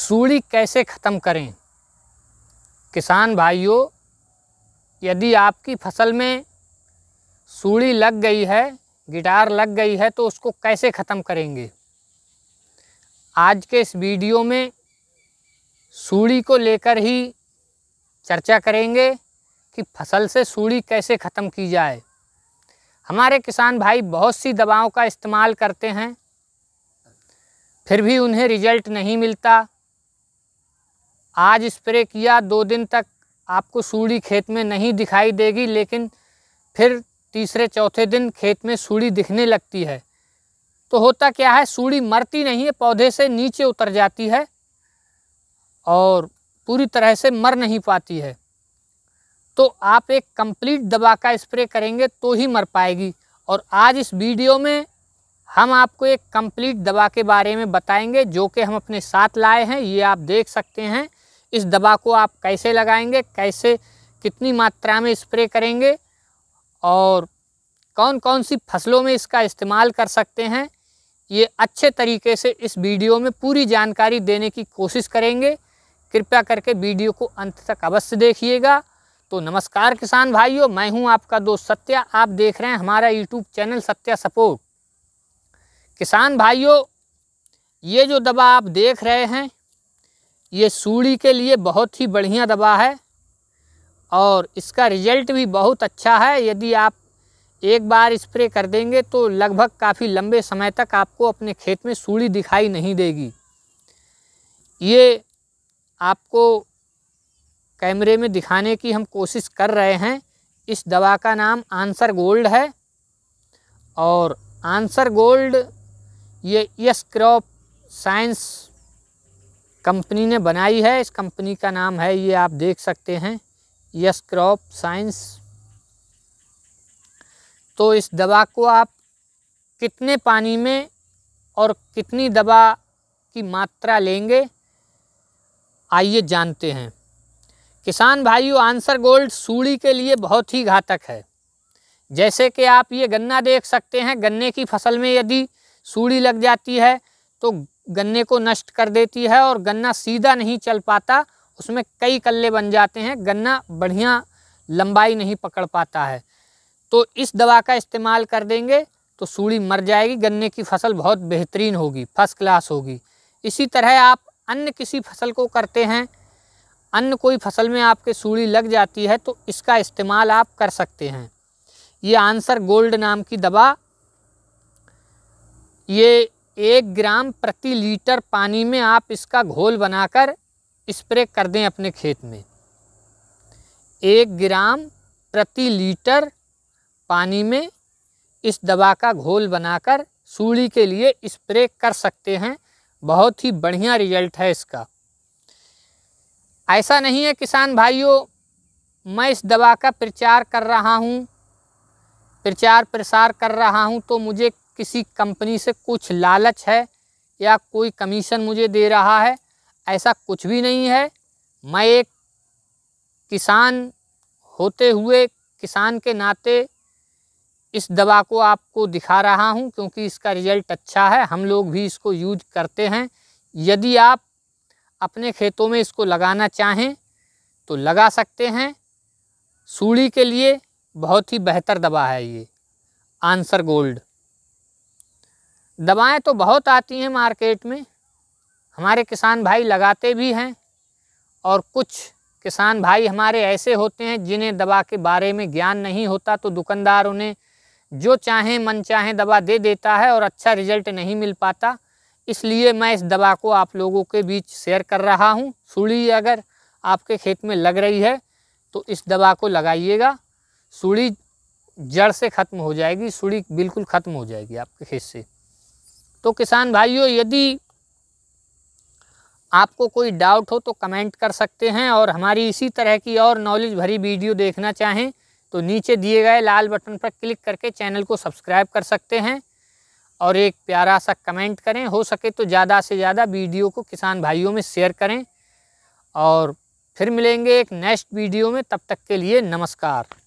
सूढ़ी कैसे ख़त्म करें किसान भाइयों यदि आपकी फसल में सूढ़ी लग गई है गिटार लग गई है तो उसको कैसे ख़त्म करेंगे आज के इस वीडियो में सूढ़ी को लेकर ही चर्चा करेंगे कि फसल से सूढ़ी कैसे ख़त्म की जाए हमारे किसान भाई बहुत सी दवाओं का इस्तेमाल करते हैं फिर भी उन्हें रिजल्ट नहीं मिलता आज स्प्रे किया दो दिन तक आपको सूढ़ी खेत में नहीं दिखाई देगी लेकिन फिर तीसरे चौथे दिन खेत में सूढ़ी दिखने लगती है तो होता क्या है सूढ़ी मरती नहीं है पौधे से नीचे उतर जाती है और पूरी तरह से मर नहीं पाती है तो आप एक कंप्लीट दवा का स्प्रे करेंगे तो ही मर पाएगी और आज इस वीडियो में हम आपको एक कंप्लीट दवा के बारे में बताएंगे जो कि हम अपने साथ लाए हैं ये आप देख सकते हैं इस दवा को आप कैसे लगाएंगे कैसे कितनी मात्रा में स्प्रे करेंगे और कौन कौन सी फसलों में इसका इस्तेमाल कर सकते हैं ये अच्छे तरीके से इस वीडियो में पूरी जानकारी देने की कोशिश करेंगे कृपया करके वीडियो को अंत तक अवश्य देखिएगा तो नमस्कार किसान भाइयों मैं हूं आपका दोस्त सत्या आप देख रहे हैं हमारा यूट्यूब चैनल सत्या सपोर्ट किसान भाइयों ये जो दवा आप देख रहे हैं ये सूढ़ी के लिए बहुत ही बढ़िया दवा है और इसका रिजल्ट भी बहुत अच्छा है यदि आप एक बार स्प्रे कर देंगे तो लगभग काफ़ी लंबे समय तक आपको अपने खेत में सूढ़ी दिखाई नहीं देगी ये आपको कैमरे में दिखाने की हम कोशिश कर रहे हैं इस दवा का नाम आंसर गोल्ड है और आंसर गोल्ड ये यस क्रॉप साइंस कंपनी ने बनाई है इस कंपनी का नाम है ये आप देख सकते हैं यस क्रॉप साइंस तो इस दवा को आप कितने पानी में और कितनी दवा की मात्रा लेंगे आइए जानते हैं किसान भाइयों आंसर गोल्ड सूढ़ी के लिए बहुत ही घातक है जैसे कि आप ये गन्ना देख सकते हैं गन्ने की फसल में यदि सूड़ी लग जाती है तो गन्ने को नष्ट कर देती है और गन्ना सीधा नहीं चल पाता उसमें कई कल्ले बन जाते हैं गन्ना बढ़िया लंबाई नहीं पकड़ पाता है तो इस दवा का इस्तेमाल कर देंगे तो सूड़ी मर जाएगी गन्ने की फसल बहुत बेहतरीन होगी फर्स्ट क्लास होगी इसी तरह आप अन्य किसी फसल को करते हैं अन्य कोई फसल में आपके सूड़ी लग जाती है तो इसका इस्तेमाल आप कर सकते हैं ये आंसर गोल्ड नाम की दवा ये एक ग्राम प्रति लीटर पानी में आप इसका घोल बनाकर स्प्रे कर दें अपने खेत में एक ग्राम प्रति लीटर पानी में इस दवा का घोल बनाकर सूढ़ी के लिए स्प्रे कर सकते हैं बहुत ही बढ़िया रिजल्ट है इसका ऐसा नहीं है किसान भाइयों मैं इस दवा का प्रचार कर रहा हूँ प्रचार प्रसार कर रहा हूँ तो मुझे किसी कंपनी से कुछ लालच है या कोई कमीशन मुझे दे रहा है ऐसा कुछ भी नहीं है मैं एक किसान होते हुए किसान के नाते इस दवा को आपको दिखा रहा हूं क्योंकि इसका रिजल्ट अच्छा है हम लोग भी इसको यूज करते हैं यदि आप अपने खेतों में इसको लगाना चाहें तो लगा सकते हैं सूढ़ी के लिए बहुत ही बेहतर दवा है ये आंसर गोल्ड दवाएं तो बहुत आती हैं मार्केट में हमारे किसान भाई लगाते भी हैं और कुछ किसान भाई हमारे ऐसे होते हैं जिन्हें दवा के बारे में ज्ञान नहीं होता तो दुकानदार उन्हें जो चाहें मन चाहें दवा दे देता है और अच्छा रिजल्ट नहीं मिल पाता इसलिए मैं इस दवा को आप लोगों के बीच शेयर कर रहा हूँ सूढ़ी अगर आपके खेत में लग रही है तो इस दवा को लगाइएगा सूढ़ी जड़ से ख़त्म हो जाएगी सूढ़ी बिल्कुल ख़त्म हो जाएगी आपके खेत से तो किसान भाइयों यदि आपको कोई डाउट हो तो कमेंट कर सकते हैं और हमारी इसी तरह की और नॉलेज भरी वीडियो देखना चाहें तो नीचे दिए गए लाल बटन पर क्लिक करके चैनल को सब्सक्राइब कर सकते हैं और एक प्यारा सा कमेंट करें हो सके तो ज़्यादा से ज़्यादा वीडियो को किसान भाइयों में शेयर करें और फिर मिलेंगे एक नेक्स्ट वीडियो में तब तक के लिए नमस्कार